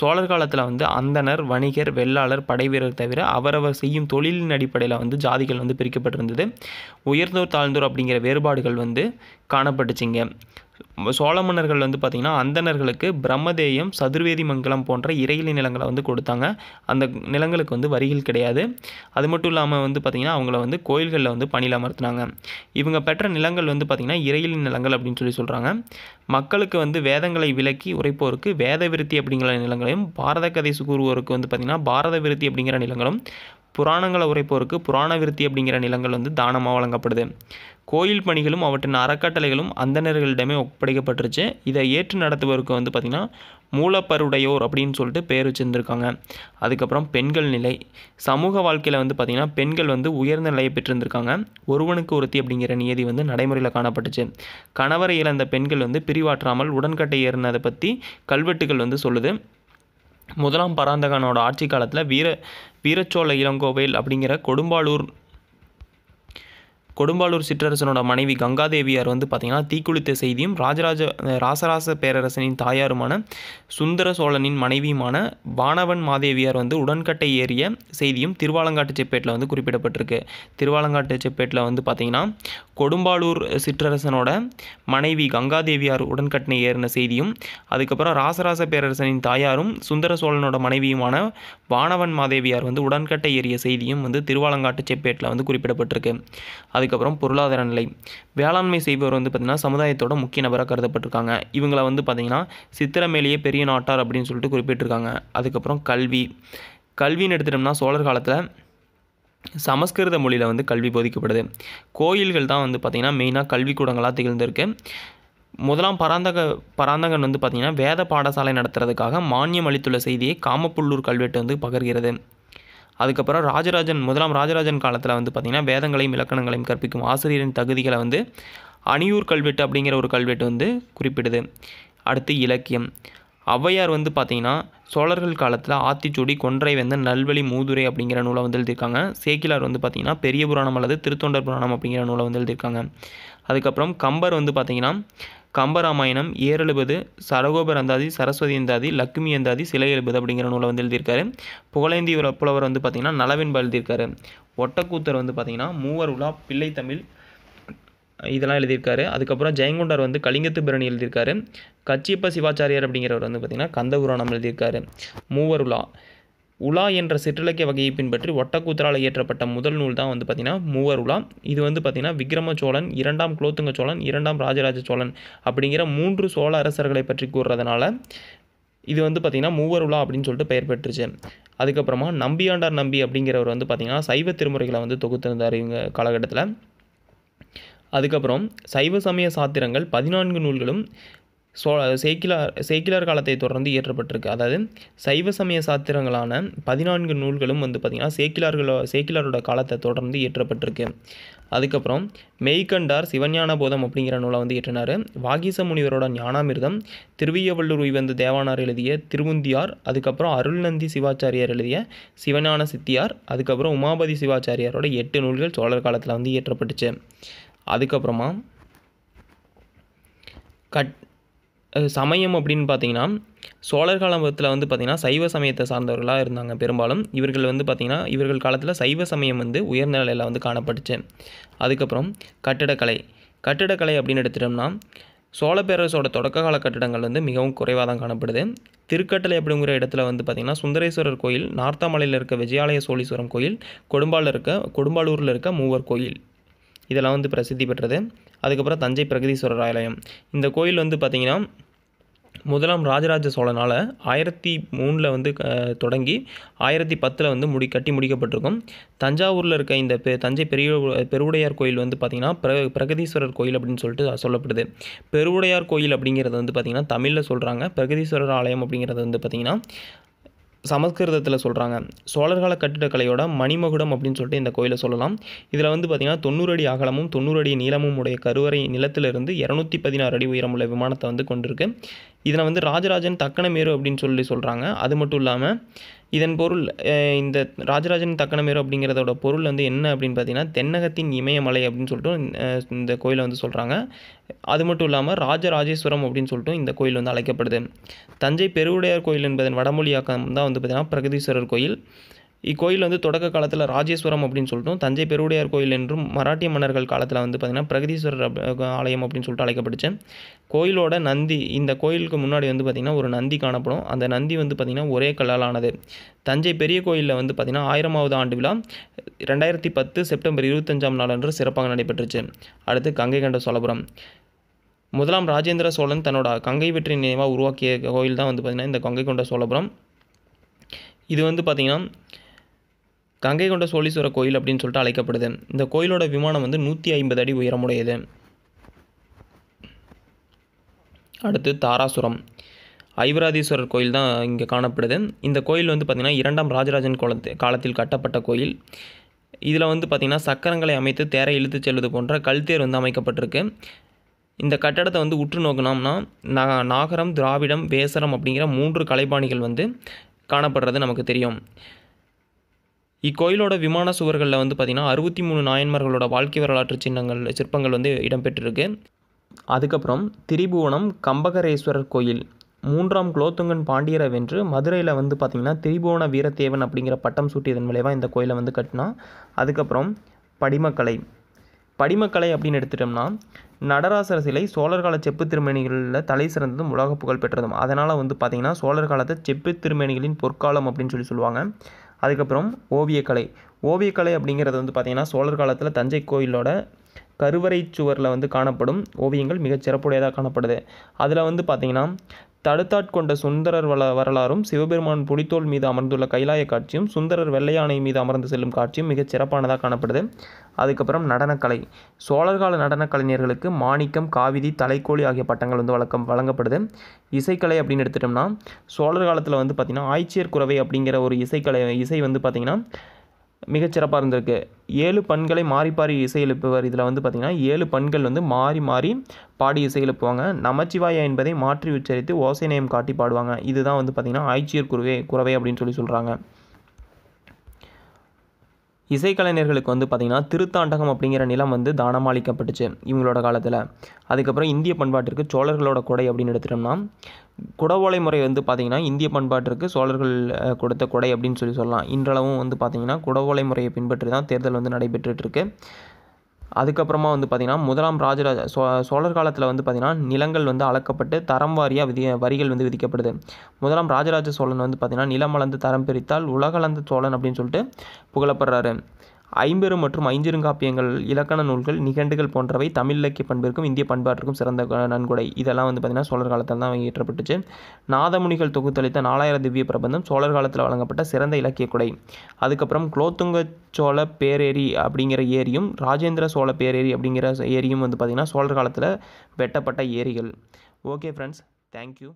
சோழர் காலத்தில் வந்து அந்தனர் வணிகர் வெள்ளாளர் வீரர் தவிர அவரவர் செய்யும் தொழிலின் அடிப்படையில் வந்து ஜாதிகள் வந்து வந்து பிரிக்கப்பட்டிருந்தது உயர்ந்தோர் தாழ்ந்தோர் அப்படிங்கிற வேறுபாடுகள் வந்து காணப்பட்டுச்சிங்க சோழ மன்னர்கள் வந்து பார்த்திங்கன்னா அந்தனர்களுக்கு பிரம்மதேயம் சதுர்வேதி மங்கலம் போன்ற இறையிலை நிலங்களை வந்து கொடுத்தாங்க அந்த நிலங்களுக்கு வந்து வரிகள் கிடையாது அது மட்டும் இல்லாமல் வந்து பார்த்திங்கன்னா அவங்கள வந்து கோயில்களில் வந்து பணியில் அமர்த்தினாங்க இவங்க பெற்ற நிலங்கள் வந்து பார்த்திங்கன்னா இறையிலை நிலங்கள் அப்படின்னு சொல்லி சொல்கிறாங்க மக்களுக்கு வந்து வேதங்களை விலக்கி உரைப்போருக்கு வேத விருத்தி அப்படிங்கிற நிலங்களையும் பாரத கதை கூறுவோருக்கு வந்து பார்த்திங்கன்னா பாரத விருத்தி அப்படிங்கிற நிலங்களும் புராணங்களை உரைப்போருக்கு புராண விருத்தி அப்படிங்கிற நிலங்கள் வந்து தானமாக வழங்கப்படுது கோயில் பணிகளும் அவற்றின் அறக்கட்டளைகளும் அந்தணர்களிடமே ஒப்படைக்கப்பட்டுருச்சு இதை ஏற்று நடத்துபவருக்கு வந்து பார்த்திங்கன்னா மூலப்பருடையோர் அப்படின்னு சொல்லிட்டு பேர் வச்சுருந்துருக்காங்க அதுக்கப்புறம் பெண்கள் நிலை சமூக வாழ்க்கையில் வந்து பார்த்திங்கன்னா பெண்கள் வந்து உயர்ந்த நிலையை பெற்றிருந்திருக்காங்க ஒருவனுக்கு ஒருத்தி அப்படிங்கிற நியதி வந்து நடைமுறையில் காணப்பட்டுச்சு கணவரை இழந்த பெண்கள் வந்து பிரிவாற்றாமல் உடன்கட்டை ஏறினதை பற்றி கல்வெட்டுகள் வந்து சொல்லுது முதலாம் பராந்தகனோட ஆட்சி காலத்தில் வீர வீரச்சோழ இளங்கோவேல் அப்படிங்கிற கொடும்பாளூர் கொடும்பாலூர் சிற்றரசனோட மனைவி கங்காதேவியார் வந்து பார்த்திங்கன்னா தீக்குளித்த செய்தியும் ராஜராஜ ராசராச பேரரசனின் தாயாருமான சுந்தர சோழனின் மனைவியுமான வானவன் மாதேவியார் வந்து உடன்கட்டை ஏறிய செய்தியும் திருவாலங்காட்டு செப்பேட்டில் வந்து குறிப்பிடப்பட்டிருக்கு திருவாலங்காட்டு செப்பேட்டில் வந்து பார்த்திங்கன்னா கொடும்பாலூர் சிற்றரசனோட மனைவி கங்காதேவியார் உடன்கட்டை ஏறின செய்தியும் அதுக்கப்புறம் ராசராச பேரரசனின் தாயாரும் சுந்தர சோழனோட மனைவியுமான வானவன் மாதேவியார் வந்து உடன்கட்டை ஏறிய செய்தியும் வந்து திருவாலங்காட்டு செப்பேட்டில் வந்து குறிப்பிடப்பட்டிருக்கு அது அதுக்கப்புறம் பொருளாதார நிலை வேளாண்மை செய்பவர் வந்து பார்த்திங்கன்னா சமுதாயத்தோட முக்கிய நபராக கருதப்பட்டிருக்காங்க இவங்களை வந்து பார்த்திங்கன்னா சித்திரமேலேயே பெரிய நாட்டார் அப்படின்னு சொல்லிட்டு குறிப்பிட்டிருக்காங்க அதுக்கப்புறம் கல்வி கல்வின்னு எடுத்துட்டோம்னா சோழர் காலத்தில் சமஸ்கிருத மொழியில் வந்து கல்வி போதிக்கப்படுது கோயில்கள் தான் வந்து பார்த்திங்கன்னா மெயினாக கல்விக்கூடங்களாக திகழ்ந்திருக்கு முதலாம் பராந்தக பராந்தகன் வந்து பார்த்திங்கன்னா வேத பாடசாலை நடத்துறதுக்காக மானியம் அளித்துள்ள செய்தியை காமப்புள்ளூர் கல்வெட்டு வந்து பகர்கிறது அதுக்கப்புறம் ராஜராஜன் முதலாம் ராஜராஜன் காலத்தில் வந்து பார்த்திங்கன்னா வேதங்களையும் இலக்கணங்களையும் கற்பிக்கும் ஆசிரியரின் தகுதிகளை வந்து அணியூர் கல்வெட்டு அப்படிங்கிற ஒரு கல்வெட்டு வந்து குறிப்பிடுது அடுத்து இலக்கியம் ஔவையார் வந்து பார்த்திங்கன்னா சோழர்கள் காலத்தில் ஆத்திச்சூடி கொன்றை வந்து நல்வழி மூதுரை அப்படிங்கிற நூலை வந்து எழுதியிருக்காங்க சேக்கிலார் வந்து பார்த்திங்கன்னா பெரிய புராணம் அல்லது திருத்தொண்டர் புராணம் அப்படிங்கிற நூலை வந்து எழுதியிருக்காங்க அதுக்கப்புறம் கம்பர் வந்து பார்த்திங்கன்னா கம்பராமாயணம் ஏறெழுபது சரகோபரந்தாதி சரஸ்வதி அந்தாதி லக்ஷ்மி அந்தாதி சிலை எழுபது அப்படிங்கிற நூலை வந்து எழுதியிருக்காரு புகழேந்தி புலவர் வந்து பார்த்திங்கன்னா நலவெண்பா எழுதியிருக்காரு ஒட்டக்கூத்தர் வந்து பார்த்திங்கன்னா மூவர் உலா பிள்ளை தமிழ் இதெல்லாம் எழுதியிருக்காரு அதுக்கப்புறம் ஜெயங்கொண்டார் வந்து கலிங்கத்து பிரணி எழுதியிருக்காரு கச்சியப்ப சிவாச்சாரியார் அப்படிங்கிறவர் வந்து பார்த்திங்கன்னா கந்தபுராணம் எழுதியிருக்காரு மூவருலா உலா என்ற சிற்றிலக்கிய வகையை பின்பற்றி ஒட்டக்கூத்தரால் இயற்றப்பட்ட முதல் நூல் தான் வந்து பார்த்திங்கன்னா மூவர் உலா இது வந்து பார்த்திங்கன்னா விக்ரம சோழன் இரண்டாம் குலோத்துங்க சோழன் இரண்டாம் ராஜராஜ சோழன் அப்படிங்கிற மூன்று சோழ அரசர்களை பற்றி கூறுறதுனால இது வந்து பார்த்திங்கன்னா மூவர் உலா அப்படின்னு சொல்லிட்டு பெயர் பெற்றுச்சு அதுக்கப்புறமா நம்பியாண்டார் நம்பி அப்படிங்கிறவர் வந்து பார்த்திங்கன்னா சைவ திருமுறைகளை வந்து தொகுத்திருந்தார் இவங்க காலகட்டத்தில் அதுக்கப்புறம் சைவ சமய சாத்திரங்கள் பதினான்கு நூல்களும் சோ சேக்கிலார் சேக்கிலார் காலத்தை தொடர்ந்து இயற்றப்பட்டிருக்கு அதாவது சைவ சமய சாத்திரங்களான பதினான்கு நூல்களும் வந்து பார்த்திங்கன்னா சேக்கிலார்களோ சேக்கிலாரோட காலத்தை தொடர்ந்து இயற்றப்பட்டிருக்கு அதுக்கப்புறம் மெய்கண்டார் சிவஞான போதம் அப்படிங்கிற நூலை வந்து இயற்றினார் வாகிச முனிவரோட ஞானாமிர்தம் திருவியவள்ளூர் உய்வந்த தேவானார் எழுதிய திருவுந்தியார் அதுக்கப்புறம் அருள்நந்தி சிவாச்சாரியார் எழுதிய சிவஞான சித்தியார் அதுக்கப்புறம் உமாபதி சிவாச்சாரியாரோட எட்டு நூல்கள் சோழர் காலத்தில் வந்து இயற்றப்பட்டுச்சு அதுக்கப்புறமா கட் சமயம் அப்படின்னு பார்த்தீங்கன்னா சோழர் காலத்தில் வந்து பார்த்திங்கன்னா சைவ சமயத்தை சார்ந்தவர்களாக இருந்தாங்க பெரும்பாலும் இவர்கள் வந்து பார்த்திங்கன்னா இவர்கள் காலத்தில் சைவ சமயம் வந்து உயர்ந்த நிலையில் வந்து காணப்பட்டுச்சு அதுக்கப்புறம் கட்டிடக்கலை கட்டிடக்கலை அப்படின்னு எடுத்துட்டோம்னா சோழ பேரரசோட தொடக்க கால கட்டிடங்கள் வந்து மிகவும் குறைவாக தான் காணப்படுது திருக்கட்டளை அப்படிங்கிற இடத்துல வந்து பார்த்திங்கன்னா சுந்தரேஸ்வரர் கோயில் நார்த்தாமலையில் இருக்க விஜயாலய சோழீஸ்வரம் கோயில் கொடும்பாலில் இருக்க கொடும்பாலூரில் இருக்க மூவர் கோயில் இதெல்லாம் வந்து பிரசித்தி பெற்றது அதுக்கப்புறம் தஞ்சை பிரகதீஸ்வரர் ஆலயம் இந்த கோயில் வந்து பார்த்திங்கன்னா முதலாம் ராஜராஜ சோழனால் ஆயிரத்தி மூணில் வந்து தொடங்கி ஆயிரத்தி பத்தில் வந்து முடி கட்டி முடிக்கப்பட்டிருக்கும் தஞ்சாவூரில் இருக்க இந்த பெ தஞ்சை பெரிய பெருவுடையார் கோயில் வந்து பார்த்திங்கன்னா பிர பிரகதீஸ்வரர் கோயில் அப்படின்னு சொல்லிட்டு சொல்லப்படுது பெருவுடையார் கோயில் அப்படிங்கிறது வந்து பார்த்திங்கன்னா தமிழில் சொல்கிறாங்க பிரகதீஸ்வரர் ஆலயம் அப்படிங்கிறது வந்து பார்த்திங்கன்னா சமஸ்கிருதத்தில் சொல்கிறாங்க சோழர்கால கட்டிடக்கலையோட மணிமகுடம் அப்படின்னு சொல்லிட்டு இந்த கோயிலை சொல்லலாம் இதில் வந்து பார்த்திங்கன்னா தொண்ணூறு அடி அகலமும் தொண்ணூறு அடி நீளமும் உடைய கருவறை நிலத்திலிருந்து இரநூத்தி பதினாறு அடி உயரமுள்ள விமானத்தை வந்து கொண்டிருக்கு இதனை வந்து ராஜராஜன் தக்கணமேரு அப்படின்னு சொல்லி சொல்கிறாங்க அது மட்டும் இல்லாமல் இதன் பொருள் இந்த ராஜராஜன் தக்கணமேரு அப்படிங்கிறதோட பொருள் வந்து என்ன அப்படின்னு பார்த்தீங்கன்னா தென்னகத்தின் இமயமலை அப்படின்னு சொல்லிட்டு இந்த கோயிலை வந்து சொல்கிறாங்க அது மட்டும் இல்லாமல் ராஜராஜேஸ்வரம் அப்படின்னு சொல்லிட்டு இந்த கோயில் வந்து அழைக்கப்படுது தஞ்சை பெருவுடையார் கோயில் என்பதன் வடமொழியாக்கம் தான் வந்து பார்த்திங்கன்னா பிரகதீஸ்வரர் கோயில் இக்கோயில் வந்து தொடக்க காலத்தில் ராஜேஸ்வரம் அப்படின்னு சொல்லிட்டு தஞ்சை பெருவுடையார் கோயில் என்றும் மராட்டிய மன்னர்கள் காலத்தில் வந்து பார்த்திங்கன்னா பிரகதீஸ்வரர் ஆலயம் அப்படின்னு சொல்லிட்டு அழைக்கப்பட்டுச்சு கோயிலோட நந்தி இந்த கோயிலுக்கு முன்னாடி வந்து பார்த்திங்கன்னா ஒரு நந்தி காணப்படும் அந்த நந்தி வந்து பார்த்திங்கன்னா ஒரே கல்லாலானது ஆனது தஞ்சை பெரிய கோயிலில் வந்து பார்த்திங்கன்னா ஆயிரமாவது ஆண்டு விழா ரெண்டாயிரத்தி பத்து செப்டம்பர் இருபத்தஞ்சாம் நாளன்று சிறப்பாக நடைபெற்றுச்சு அடுத்து கங்கை கண்ட சோழபுரம் முதலாம் ராஜேந்திர சோழன் தன்னோட கங்கை வெற்றி நினைவாக உருவாக்கிய கோயில் தான் வந்து பார்த்திங்கன்னா இந்த கங்கை கொண்ட சோழபுரம் இது வந்து பார்த்திங்கன்னா கங்கை கொண்ட சோழீஸ்வர கோயில் அப்படின்னு சொல்லிட்டு அழைக்கப்படுது இந்த கோயிலோட விமானம் வந்து நூற்றி ஐம்பது அடி உயரமுடையது அடுத்து தாராசுரம் ஐவராதீஸ்வரர் கோயில் தான் இங்கே காணப்படுது இந்த கோயில் வந்து பார்த்திங்கன்னா இரண்டாம் ராஜராஜன் கோலத்து காலத்தில் கட்டப்பட்ட கோயில் இதில் வந்து பார்த்திங்கன்னா சக்கரங்களை அமைத்து தேரை இழுத்து செல்வது போன்ற கல்தேர் வந்து அமைக்கப்பட்டிருக்கு இந்த கட்டடத்தை வந்து உற்று நோக்கினோம்னா நாகரம் திராவிடம் வேசரம் அப்படிங்கிற மூன்று கலைபாணிகள் வந்து காணப்படுறது நமக்கு தெரியும் இக்கோயிலோட விமான சுவர்களில் வந்து பார்த்திங்கன்னா அறுபத்தி மூணு நாயன்மார்களோட வாழ்க்கை வரலாற்று சின்னங்கள் சிற்பங்கள் வந்து இடம்பெற்றிருக்கு அதுக்கப்புறம் திரிபுவனம் கம்பகரேஸ்வரர் கோயில் மூன்றாம் குலோத்துங்கன் பாண்டியரை வென்று மதுரையில் வந்து பார்த்திங்கன்னா திரிபுவன வீரத்தேவன் அப்படிங்கிற பட்டம் சூட்டியதன் விளைவாக இந்த கோயிலை வந்து கட்டினா அதுக்கப்புறம் படிமக்கலை படிமக்கலை அப்படின்னு எடுத்துட்டோம்னா நடராசர் சிலை சோழர் கால செப்பு திருமணிகளில் தலை சிறந்ததும் உலக புகழ் பெற்றதும் அதனால் வந்து பார்த்திங்கன்னா சோழர் காலத்தை செப்பு திருமணிகளின் பொற்காலம் அப்படின்னு சொல்லி சொல்லுவாங்க அதுக்கப்புறம் ஓவியக்கலை ஓவியக்கலை அப்படிங்கிறது வந்து பார்த்திங்கன்னா சோழர் காலத்தில் தஞ்சை கோயிலோட கருவறை சுவரில் வந்து காணப்படும் ஓவியங்கள் மிகச் சிறப்புடையதாக காணப்படுது அதில் வந்து பார்த்திங்கன்னா தடுத்தாட்கொண்ட சுந்தரர் வள வரலாறும் சிவபெருமான் புலித்தோல் மீது அமர்ந்துள்ள கைலாய காட்சியும் சுந்தரர் வெள்ளையானை மீது அமர்ந்து செல்லும் காட்சியும் மிகச் சிறப்பானதாக காணப்படுது அதுக்கப்புறம் நடனக்கலை சோழர்கால நடனக் கலைஞர்களுக்கு மாணிக்கம் காவிதி தலைக்கோழி ஆகிய பட்டங்கள் வந்து வழக்கம் வழங்கப்படுது இசைக்கலை அப்படின்னு எடுத்துட்டோம்னா சோழர் காலத்தில் வந்து பார்த்திங்கன்னா ஆய்ச்சியர் குறவை அப்படிங்கிற ஒரு இசைக்கலை இசை வந்து பார்த்திங்கன்னா மிகச்சிறப்பாக இருந்திருக்கு ஏழு பண்களை மாறி பாரி இசையெழுப்புவர் இதில் வந்து பார்த்திங்கன்னா ஏழு பண்கள் வந்து மாறி மாறி பாடி இசையெழுப்புவாங்க நமச்சிவாயா என்பதை மாற்றி உச்சரித்து ஓசை நேயம் காட்டி பாடுவாங்க இதுதான் வந்து பார்த்திங்கன்னா ஆய்ச்சியர் குருவே குறவை அப்படின்னு சொல்லி சொல்கிறாங்க இசைக்கலைஞர்களுக்கு வந்து பார்த்திங்கன்னா திருத்தாண்டகம் அப்படிங்கிற நிலம் வந்து அளிக்கப்பட்டுச்சு இவங்களோட காலத்தில் அதுக்கப்புறம் இந்திய பண்பாட்டிற்கு சோழர்களோட கொடை அப்படின்னு எடுத்துட்டோம்னா குடவோலை முறை வந்து பார்த்திங்கன்னா இந்திய பண்பாட்டிற்கு சோழர்கள் கொடுத்த கொடை அப்படின்னு சொல்லி சொல்லலாம் இன்றளவும் வந்து பார்த்திங்கன்னா குடவோலை முறையை பின்பற்றி தான் தேர்தல் வந்து நடைபெற்றுட்டு அதுக்கப்புறமா வந்து பார்த்திங்கன்னா முதலாம் ராஜராஜ சோ சோழர் காலத்தில் வந்து பார்த்திங்கன்னா நிலங்கள் வந்து அளக்கப்பட்டு தரம் வாரியாக விதி வரிகள் வந்து விதிக்கப்படுது முதலாம் ராஜராஜ சோழன் வந்து பார்த்திங்கன்னா நிலம் அளந்து தரம் பிரித்தால் உலகளந்த சோழன் அப்படின்னு சொல்லிட்டு புகழப்படுறாரு ஐம்பெரும் மற்றும் ஐஞ்சிறுங்காப்பியங்கள் இலக்கண நூல்கள் நிகண்டுகள் போன்றவை தமிழ் இலக்கிய பண்பிற்கும் இந்திய பண்பாட்டிற்கும் சிறந்த நன்கொடை இதெல்லாம் வந்து பார்த்திங்கன்னா சோழர் காலத்தில் தான் ஏற்றப்பட்டுச்சு நாதமுனிகள் தொகுத்தளித்த நாலாயிரம் திவ்ய பிரபந்தம் சோழர் காலத்தில் வழங்கப்பட்ட சிறந்த இலக்கிய கொடை அதுக்கப்புறம் குலோத்துங்க சோழ பேரேரி அப்படிங்கிற ஏரியும் ராஜேந்திர சோழ பேரேரி அப்படிங்கிற ஏரியும் வந்து பார்த்திங்கன்னா சோழர் காலத்தில் வெட்டப்பட்ட ஏரிகள் ஓகே ஃப்ரெண்ட்ஸ் தேங்க்யூ